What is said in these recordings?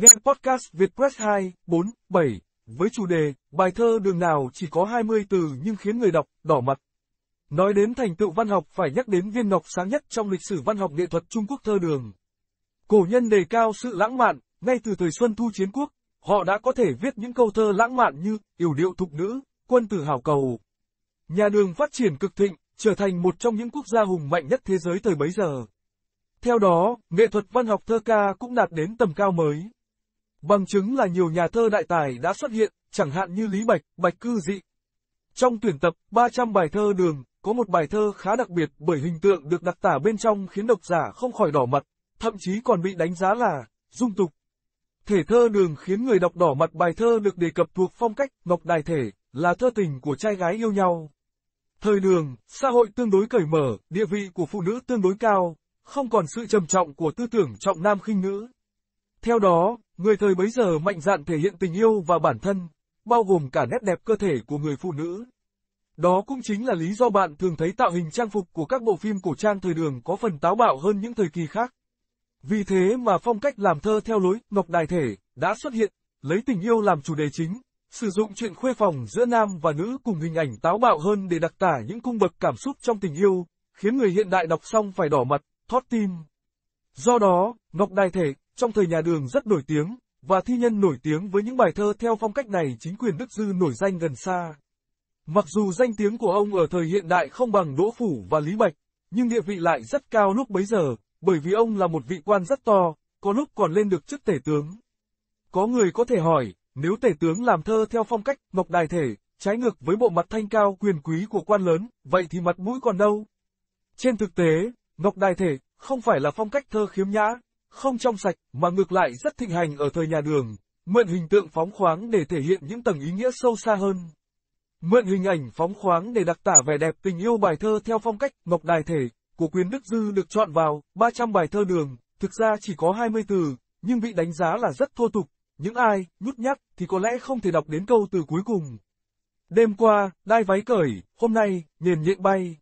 Nghe podcast Việt Press 2, 4, 7 với chủ đề Bài thơ đường nào chỉ có 20 từ nhưng khiến người đọc đỏ mặt. Nói đến thành tựu văn học phải nhắc đến viên ngọc sáng nhất trong lịch sử văn học nghệ thuật Trung Quốc thơ đường. Cổ nhân đề cao sự lãng mạn, ngay từ thời Xuân Thu Chiến Quốc, họ đã có thể viết những câu thơ lãng mạn như Yểu điệu thục nữ, Quân tử hảo cầu. Nhà đường phát triển cực thịnh, trở thành một trong những quốc gia hùng mạnh nhất thế giới thời bấy giờ. Theo đó, nghệ thuật văn học thơ ca cũng đạt đến tầm cao mới. Bằng chứng là nhiều nhà thơ đại tài đã xuất hiện, chẳng hạn như Lý Bạch, Bạch Cư Dị. Trong tuyển tập 300 bài thơ đường, có một bài thơ khá đặc biệt bởi hình tượng được đặc tả bên trong khiến độc giả không khỏi đỏ mặt, thậm chí còn bị đánh giá là dung tục. Thể thơ đường khiến người đọc đỏ mặt bài thơ được đề cập thuộc phong cách ngọc đài thể, là thơ tình của trai gái yêu nhau. Thời đường, xã hội tương đối cởi mở, địa vị của phụ nữ tương đối cao, không còn sự trầm trọng của tư tưởng trọng nam khinh nữ. Theo đó, Người thời bấy giờ mạnh dạn thể hiện tình yêu và bản thân, bao gồm cả nét đẹp cơ thể của người phụ nữ. Đó cũng chính là lý do bạn thường thấy tạo hình trang phục của các bộ phim cổ trang thời đường có phần táo bạo hơn những thời kỳ khác. Vì thế mà phong cách làm thơ theo lối ngọc đài thể đã xuất hiện, lấy tình yêu làm chủ đề chính, sử dụng chuyện khuê phòng giữa nam và nữ cùng hình ảnh táo bạo hơn để đặc tả những cung bậc cảm xúc trong tình yêu, khiến người hiện đại đọc xong phải đỏ mặt, thót tim. Do đó, ngọc đài thể trong thời nhà đường rất nổi tiếng, và thi nhân nổi tiếng với những bài thơ theo phong cách này chính quyền Đức Dư nổi danh gần xa. Mặc dù danh tiếng của ông ở thời hiện đại không bằng Đỗ Phủ và Lý Bạch, nhưng địa vị lại rất cao lúc bấy giờ, bởi vì ông là một vị quan rất to, có lúc còn lên được chức tể tướng. Có người có thể hỏi, nếu tể tướng làm thơ theo phong cách ngọc đài thể, trái ngược với bộ mặt thanh cao quyền quý của quan lớn, vậy thì mặt mũi còn đâu? Trên thực tế, ngọc đài thể không phải là phong cách thơ khiếm nhã, không trong sạch mà ngược lại rất thịnh hành ở thời nhà đường, mượn hình tượng phóng khoáng để thể hiện những tầng ý nghĩa sâu xa hơn. Mượn hình ảnh phóng khoáng để đặc tả vẻ đẹp tình yêu bài thơ theo phong cách Ngọc Đài Thể của quyền Đức Dư được chọn vào 300 bài thơ đường, thực ra chỉ có 20 từ, nhưng bị đánh giá là rất thô tục, những ai nhút nhát thì có lẽ không thể đọc đến câu từ cuối cùng. Đêm qua, đai váy cởi, hôm nay, nền nhện bay.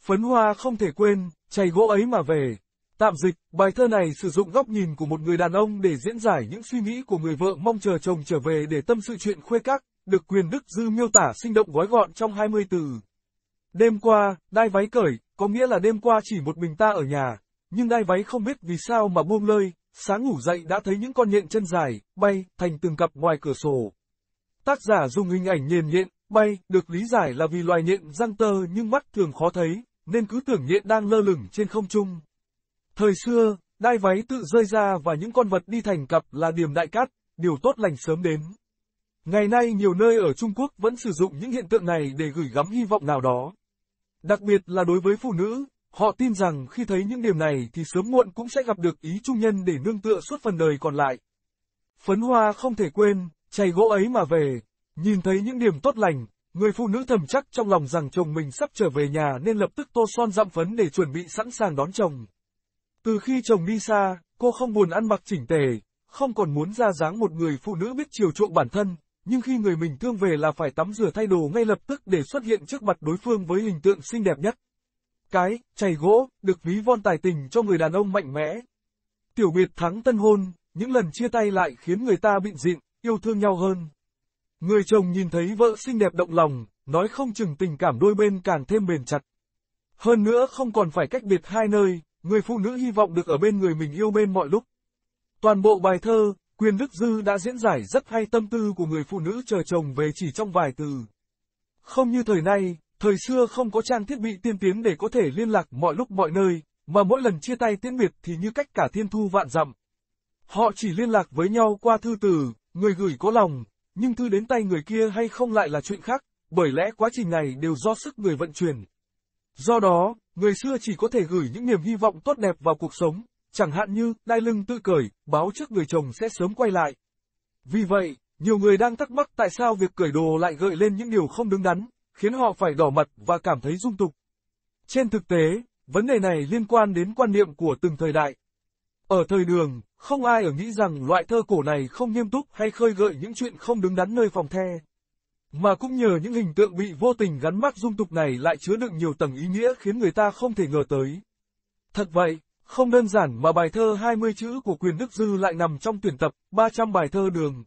Phấn hoa không thể quên, chày gỗ ấy mà về, Tạm dịch, bài thơ này sử dụng góc nhìn của một người đàn ông để diễn giải những suy nghĩ của người vợ mong chờ chồng trở về để tâm sự chuyện khuê các, được quyền Đức Dư miêu tả sinh động gói gọn trong 20 từ. Đêm qua, đai váy cởi, có nghĩa là đêm qua chỉ một mình ta ở nhà, nhưng đai váy không biết vì sao mà buông lơi, sáng ngủ dậy đã thấy những con nhện chân dài, bay, thành từng cặp ngoài cửa sổ. Tác giả dùng hình ảnh nhền nhện, bay, được lý giải là vì loài nhện răng tơ nhưng mắt thường khó thấy, nên cứ tưởng nhện đang lơ lửng trên không trung. Thời xưa, đai váy tự rơi ra và những con vật đi thành cặp là điểm đại cát, điều tốt lành sớm đến. Ngày nay nhiều nơi ở Trung Quốc vẫn sử dụng những hiện tượng này để gửi gắm hy vọng nào đó. Đặc biệt là đối với phụ nữ, họ tin rằng khi thấy những điểm này thì sớm muộn cũng sẽ gặp được ý trung nhân để nương tựa suốt phần đời còn lại. Phấn hoa không thể quên, chày gỗ ấy mà về, nhìn thấy những điểm tốt lành, người phụ nữ thầm chắc trong lòng rằng chồng mình sắp trở về nhà nên lập tức tô son dặm phấn để chuẩn bị sẵn sàng đón chồng. Từ khi chồng đi xa, cô không buồn ăn mặc chỉnh tề, không còn muốn ra dáng một người phụ nữ biết chiều chuộng bản thân, nhưng khi người mình thương về là phải tắm rửa thay đồ ngay lập tức để xuất hiện trước mặt đối phương với hình tượng xinh đẹp nhất. Cái, chày gỗ, được ví von tài tình cho người đàn ông mạnh mẽ. Tiểu biệt thắng tân hôn, những lần chia tay lại khiến người ta bịn dịn, yêu thương nhau hơn. Người chồng nhìn thấy vợ xinh đẹp động lòng, nói không chừng tình cảm đôi bên càng thêm bền chặt. Hơn nữa không còn phải cách biệt hai nơi, người phụ nữ hy vọng được ở bên người mình yêu bên mọi lúc. Toàn bộ bài thơ, Quyền Đức Dư đã diễn giải rất hay tâm tư của người phụ nữ chờ chồng về chỉ trong vài từ. Không như thời nay, thời xưa không có trang thiết bị tiên tiến để có thể liên lạc mọi lúc mọi nơi, mà mỗi lần chia tay tiễn biệt thì như cách cả thiên thu vạn dặm. Họ chỉ liên lạc với nhau qua thư từ, người gửi có lòng, nhưng thư đến tay người kia hay không lại là chuyện khác, bởi lẽ quá trình này đều do sức người vận chuyển. Do đó, Người xưa chỉ có thể gửi những niềm hy vọng tốt đẹp vào cuộc sống, chẳng hạn như đai lưng tự cởi, báo trước người chồng sẽ sớm quay lại. Vì vậy, nhiều người đang thắc mắc tại sao việc cởi đồ lại gợi lên những điều không đứng đắn, khiến họ phải đỏ mặt và cảm thấy dung tục. Trên thực tế, vấn đề này liên quan đến quan niệm của từng thời đại. Ở thời đường, không ai ở nghĩ rằng loại thơ cổ này không nghiêm túc hay khơi gợi những chuyện không đứng đắn nơi phòng the. Mà cũng nhờ những hình tượng bị vô tình gắn mắc dung tục này lại chứa đựng nhiều tầng ý nghĩa khiến người ta không thể ngờ tới. Thật vậy, không đơn giản mà bài thơ 20 chữ của Quyền Đức Dư lại nằm trong tuyển tập 300 bài thơ đường.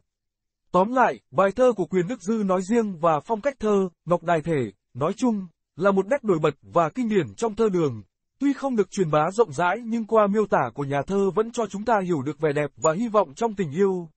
Tóm lại, bài thơ của Quyền Đức Dư nói riêng và phong cách thơ, ngọc đài thể, nói chung, là một nét nổi bật và kinh điển trong thơ đường. Tuy không được truyền bá rộng rãi nhưng qua miêu tả của nhà thơ vẫn cho chúng ta hiểu được vẻ đẹp và hy vọng trong tình yêu.